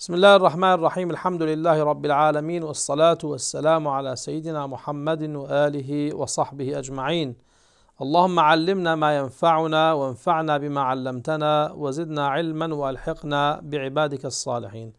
بسم الله الرحمن الرحيم الحمد لله رب العالمين والصلاة والسلام على سيدنا محمد وآله وصحبه أجمعين اللهم علمنا ما ينفعنا وانفعنا بما علمتنا وزدنا علما والحقنا بعبادك الصالحين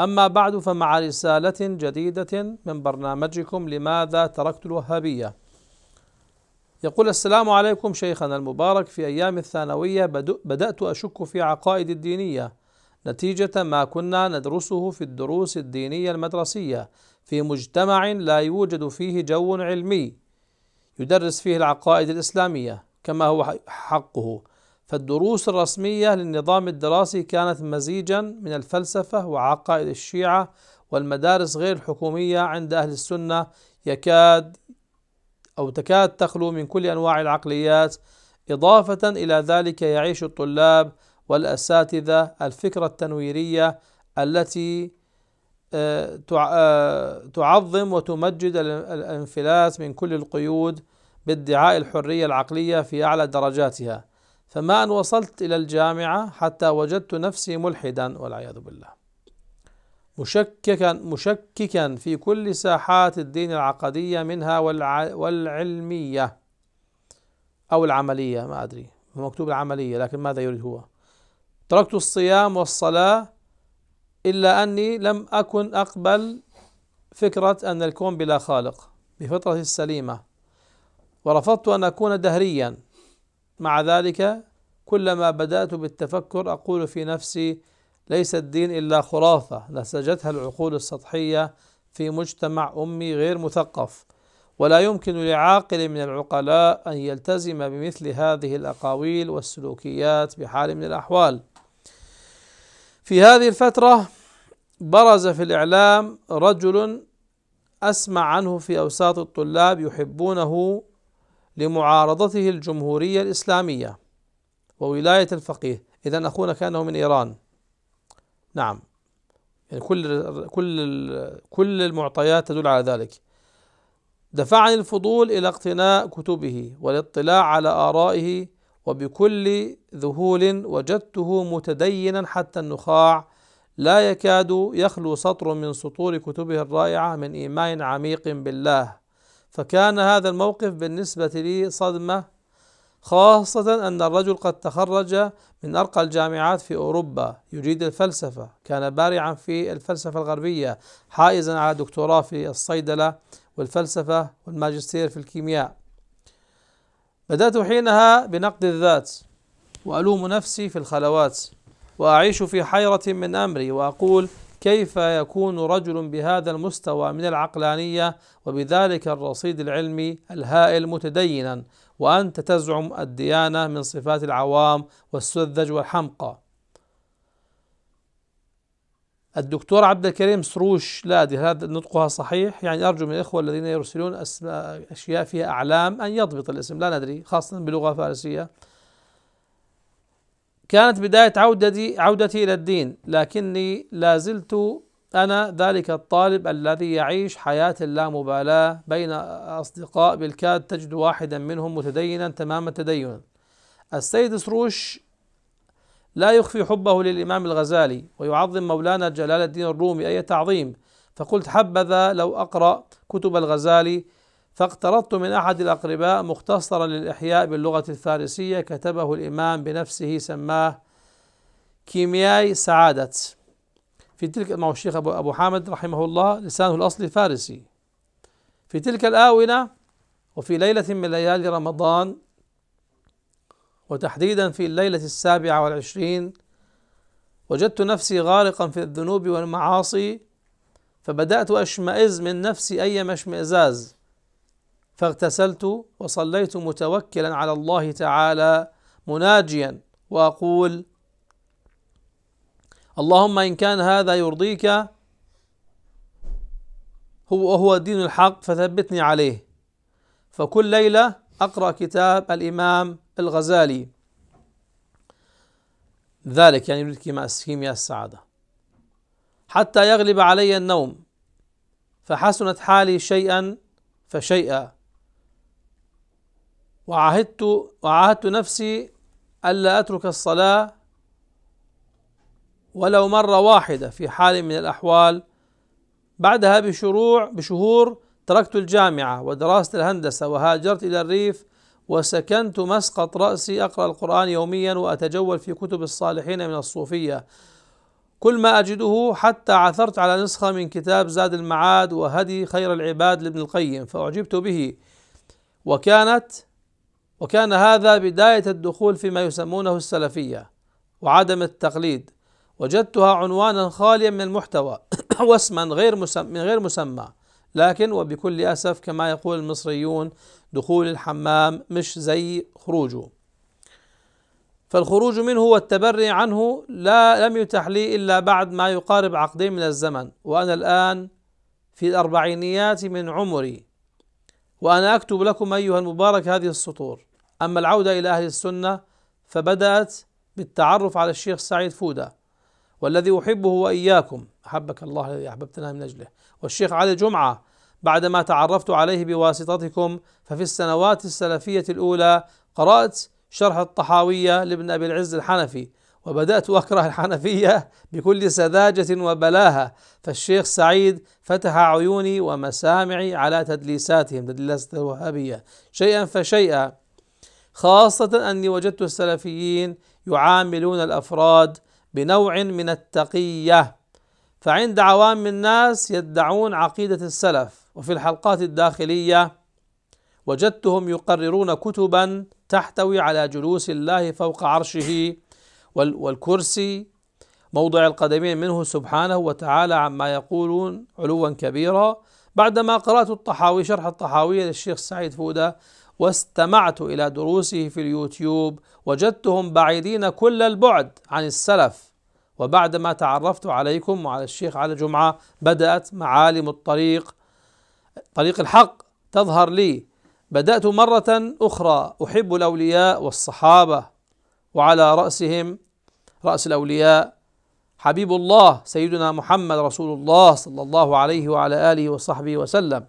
أما بعد فمع رسالة جديدة من برنامجكم لماذا تركت الوهابية يقول السلام عليكم شيخنا المبارك في أيام الثانوية بدأت أشك في عقائد الدينية نتيجة ما كنا ندرسه في الدروس الدينية المدرسية في مجتمع لا يوجد فيه جو علمي يدرس فيه العقائد الإسلامية كما هو حقه فالدروس الرسمية للنظام الدراسي كانت مزيجا من الفلسفة وعقائد الشيعة والمدارس غير الحكومية عند أهل السنة يكاد أو تكاد تخلو من كل أنواع العقليات إضافة إلى ذلك يعيش الطلاب والأساتذة الفكرة التنويرية التي آه، آه، تعظم وتمجد الانفلات من كل القيود بادعاء الحرية العقلية في أعلى درجاتها فما أن وصلت إلى الجامعة حتى وجدت نفسي ملحدا والعياذ بالله مشككا مشككا في كل ساحات الدين العقدية منها والعلمية أو العملية ما أدري مكتوب العملية لكن ماذا يريد هو؟ تركت الصيام والصلاة إلا أني لم أكن أقبل فكرة أن الكون بلا خالق بفطرة السليمة ورفضت أن أكون دهريا مع ذلك كلما بدأت بالتفكر أقول في نفسي ليس الدين إلا خرافة نسجتها العقول السطحية في مجتمع أمي غير مثقف ولا يمكن لعاقل من العقلاء أن يلتزم بمثل هذه الأقاويل والسلوكيات بحال من الأحوال في هذه الفترة برز في الإعلام رجل أسمع عنه في أوساط الطلاب يحبونه لمعارضته الجمهورية الإسلامية وولاية الفقيه إذا أخونا كأنه من إيران نعم يعني كل كل كل المعطيات تدل على ذلك دفعني الفضول إلى اقتناء كتبه والاطلاع على آرائه وبكل ذهول وجدته متدينا حتى النخاع لا يكاد يخلو سطر من سطور كتبه الرائعة من إيمان عميق بالله فكان هذا الموقف بالنسبة لي صدمة خاصة أن الرجل قد تخرج من أرقى الجامعات في أوروبا يجيد الفلسفة كان بارعا في الفلسفة الغربية حائزا على دكتوراه في الصيدلة والفلسفة والماجستير في الكيمياء بدأت حينها بنقد الذات وألوم نفسي في الخلوات وأعيش في حيرة من أمري وأقول كيف يكون رجل بهذا المستوى من العقلانية وبذلك الرصيد العلمي الهائل متدينا وأنت تزعم الديانة من صفات العوام والسذج والحمقى الدكتور عبد الكريم سروش لادي هذا نطقها صحيح يعني أرجو من الإخوة الذين يرسلون أسماء أشياء فيها أعلام أن يضبط الاسم لا ندري خاصة بلغة فارسية كانت بداية عودتي عودتي إلى الدين لكني لا زلت أنا ذلك الطالب الذي يعيش حياة اللامبالاة بين أصدقاء بالكاد تجد واحدا منهم متدينا تمام التدين السيد سروش لا يخفي حبه للإمام الغزالي ويعظم مولانا جلال الدين الرومي أي تعظيم فقلت حبذا لو أقرأ كتب الغزالي فاقترضت من أحد الأقرباء مختصرا للإحياء باللغة الفارسية كتبه الإمام بنفسه سماه كيمياي سعادة في تلك مع الشيخ أبو حامد رحمه الله لسانه الأصلي فارسي في تلك الآونة وفي ليلة من ليالي رمضان وتحديدا في الليلة السابعة والعشرين وجدت نفسي غارقا في الذنوب والمعاصي فبدأت أشمئز من نفسي أيما اشمئزاز فاغتسلت وصليت متوكلا على الله تعالى مناجيا وأقول اللهم إن كان هذا يرضيك هو وهو دين الحق فثبتني عليه فكل ليلة أقرأ كتاب الإمام الغزالي ذلك يعني يريد كيمياء السعادة حتى يغلب علي النوم فحسنت حالي شيئا فشيئا وعهدت وعاهدت نفسي ألا أترك الصلاة ولو مرة واحدة في حال من الأحوال بعدها بشروع بشهور تركت الجامعة ودراسة الهندسة وهاجرت إلى الريف وسكنت مسقط رأسي أقرأ القرآن يوميا وأتجول في كتب الصالحين من الصوفية كل ما أجده حتى عثرت على نسخة من كتاب زاد المعاد وهدي خير العباد لابن القيم فأعجبت به وكانت وكان هذا بداية الدخول فيما يسمونه السلفية وعدم التقليد وجدتها عنوانا خاليا من المحتوى واسما غير مسمى من غير مسمى لكن وبكل أسف كما يقول المصريون دخول الحمام مش زي خروجه فالخروج منه والتبري عنه لا لم يتح لي إلا بعد ما يقارب عقدين من الزمن وأنا الآن في الأربعينيات من عمري وأنا أكتب لكم أيها المبارك هذه السطور أما العودة إلى أهل السنة فبدأت بالتعرف على الشيخ سعيد فودة والذي أحبه وإياكم أحبك الله الذي أحببتنا من أجله والشيخ علي جمعة بعدما تعرفت عليه بواسطتكم ففي السنوات السلفية الأولى قرأت شرح الطحاوية لابن أبي العز الحنفي وبدأت أكره الحنفية بكل سذاجة وبلاهة فالشيخ سعيد فتح عيوني ومسامعي على تدليساتهم تدليسات الوهابية شيئا فشيئا خاصة أني وجدت السلفيين يعاملون الأفراد بنوع من التقية فعند عوام الناس يدعون عقيدة السلف وفي الحلقات الداخلية وجدتهم يقررون كتبا تحتوي على جلوس الله فوق عرشه والكرسي موضع القدمين منه سبحانه وتعالى عما يقولون علوا كبيرا بعدما قرأت الطحاوي شرح الطحاوية للشيخ سعيد فودة واستمعت إلى دروسه في اليوتيوب وجدتهم بعيدين كل البعد عن السلف وبعدما تعرفت عليكم وعلى الشيخ على جمعة بدأت معالم الطريق طريق الحق تظهر لي بدأت مرة أخرى أحب الأولياء والصحابة وعلى رأسهم رأس الأولياء حبيب الله سيدنا محمد رسول الله صلى الله عليه وعلى آله وصحبه وسلم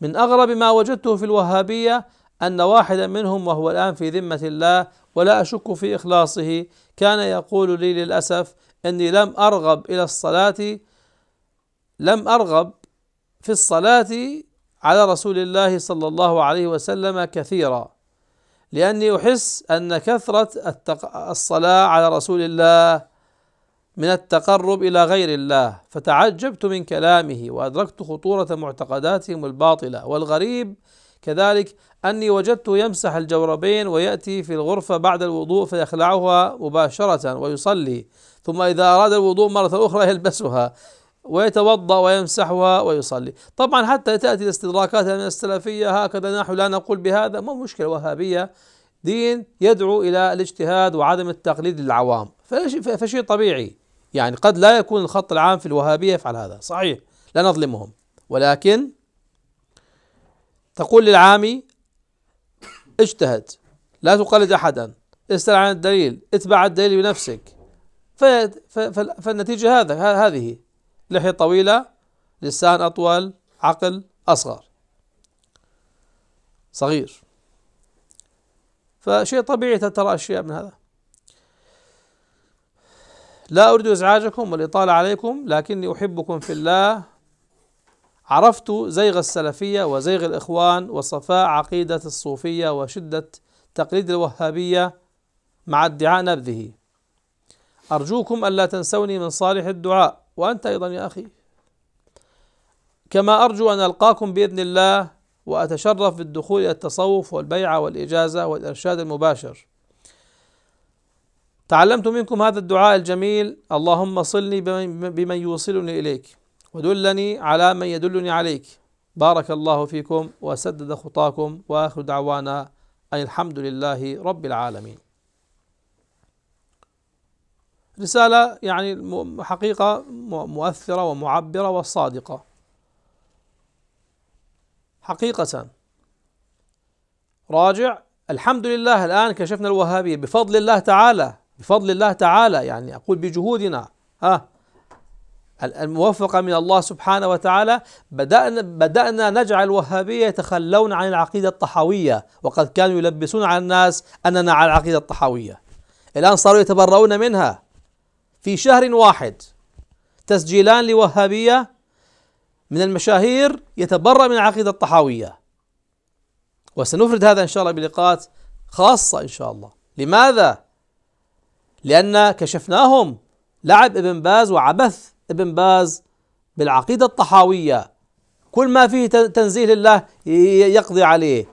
من أغرب ما وجدته في الوهابية أن واحدا منهم وهو الآن في ذمة الله ولا أشك في إخلاصه كان يقول لي للأسف أني لم أرغب إلى الصلاة لم أرغب في الصلاة على رسول الله صلى الله عليه وسلم كثيرا لأني أحس أن كثرة الصلاة على رسول الله من التقرب إلى غير الله فتعجبت من كلامه وأدركت خطورة معتقداتهم الباطلة والغريب كذلك أني وجدته يمسح الجوربين ويأتي في الغرفة بعد الوضوء فيخلعها مباشرة ويصلي ثم إذا أراد الوضوء مرة أخرى يلبسها ويتوضأ ويمسحها ويصلي طبعا حتى تأتي الاستدراكات من السلفية هكذا نحن لا نقول بهذا ما مشكلة وهابية دين يدعو إلى الاجتهاد وعدم التقليد للعوام فشيء طبيعي يعني قد لا يكون الخط العام في الوهابية يفعل هذا صحيح لا نظلمهم ولكن تقول للعامي اجتهد لا تقلد أحدا استل عن الدليل اتبع الدليل بنفسك فالنتيجة هذا هذه لحية طويلة لسان أطول عقل أصغر صغير فشيء طبيعي ترى أشياء من هذا لا أريد إزعاجكم والإطالة عليكم لكني أحبكم في الله عرفت زيغ السلفية وزيغ الإخوان وصفاء عقيدة الصوفية وشدة تقليد الوهابية مع ادعاء نبذه أرجوكم ألا تنسوني من صالح الدعاء وأنت أيضا يا أخي كما أرجو أن ألقاكم بإذن الله وأتشرف بالدخول إلى التصوف والبيعة والإجازة والإرشاد المباشر تعلمت منكم هذا الدعاء الجميل اللهم صلني بمن يوصلني إليك ودلني على من يدلني عليك بارك الله فيكم وسدد خطاكم واخر دعوانا ان الحمد لله رب العالمين. رساله يعني حقيقه مؤثره ومعبره وصادقه. حقيقه راجع الحمد لله الان كشفنا الوهابيه بفضل الله تعالى بفضل الله تعالى يعني اقول بجهودنا ها الموفقة من الله سبحانه وتعالى بدأنا, بدأنا نجعل الوهابية يتخلون عن العقيدة الطحاوية وقد كانوا يلبسون على الناس أننا على العقيدة الطحاوية الآن صاروا يتبرؤون منها في شهر واحد تسجيلان لوهابية من المشاهير يتبرأ من العقيدة الطحاوية وسنفرد هذا إن شاء الله بلقاءات خاصة إن شاء الله لماذا؟ لأن كشفناهم لعب ابن باز وعبث ابن باز بالعقيدة الطحاوية كل ما فيه تنزيه لله يقضي عليه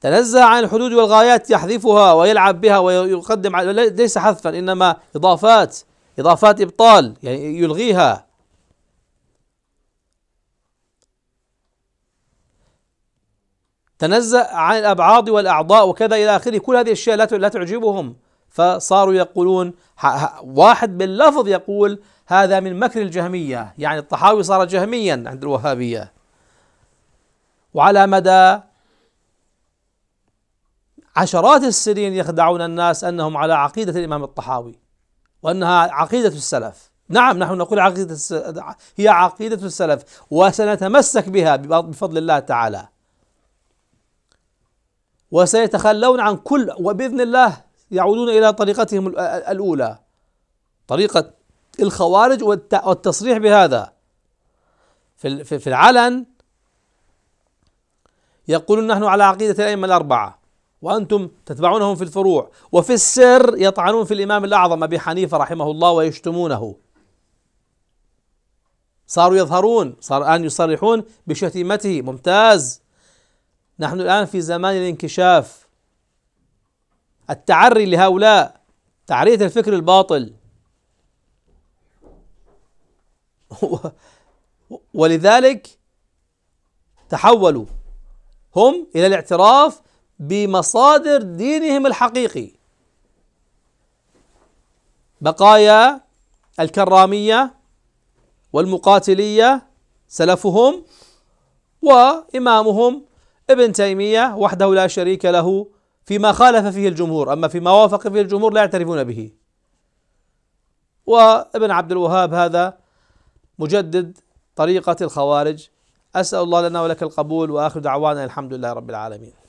تنزه عن الحدود والغايات يحذفها ويلعب بها ويقدم ليس حذفا إنما إضافات إضافات إبطال يعني يلغيها تنزه عن الأبعاض والأعضاء وكذا إلى آخره كل هذه الأشياء لا تعجبهم فصاروا يقولون واحد باللفظ يقول هذا من مكر الجهمية يعني الطحاوي صار جهميا عند الوهابية وعلى مدى عشرات السنين يخدعون الناس أنهم على عقيدة الإمام الطحاوي وأنها عقيدة السلف نعم نحن نقول عقيدة هي عقيدة السلف وسنتمسك بها بفضل الله تعالى وسيتخلون عن كل وبإذن الله يعودون إلى طريقتهم الأولى طريقة الخوارج والتصريح بهذا في العلن يقولون نحن على عقيدة الأئمة الأربعة وأنتم تتبعونهم في الفروع وفي السر يطعنون في الإمام الأعظم أبي حنيفة رحمه الله ويشتمونه صاروا يظهرون صار الآن يصرحون بشتيمته ممتاز نحن الآن في زمان الانكشاف التعري لهؤلاء تعرية الفكر الباطل ولذلك تحولوا هم إلى الاعتراف بمصادر دينهم الحقيقي بقايا الكرامية والمقاتلية سلفهم وإمامهم ابن تيمية وحده لا شريك له فيما خالف فيه الجمهور أما فيما وافق فيه الجمهور لا يعترفون به وابن عبد الوهاب هذا مجدد طريقة الخوارج أسأل الله لنا ولك القبول وآخر دعوانا الحمد لله رب العالمين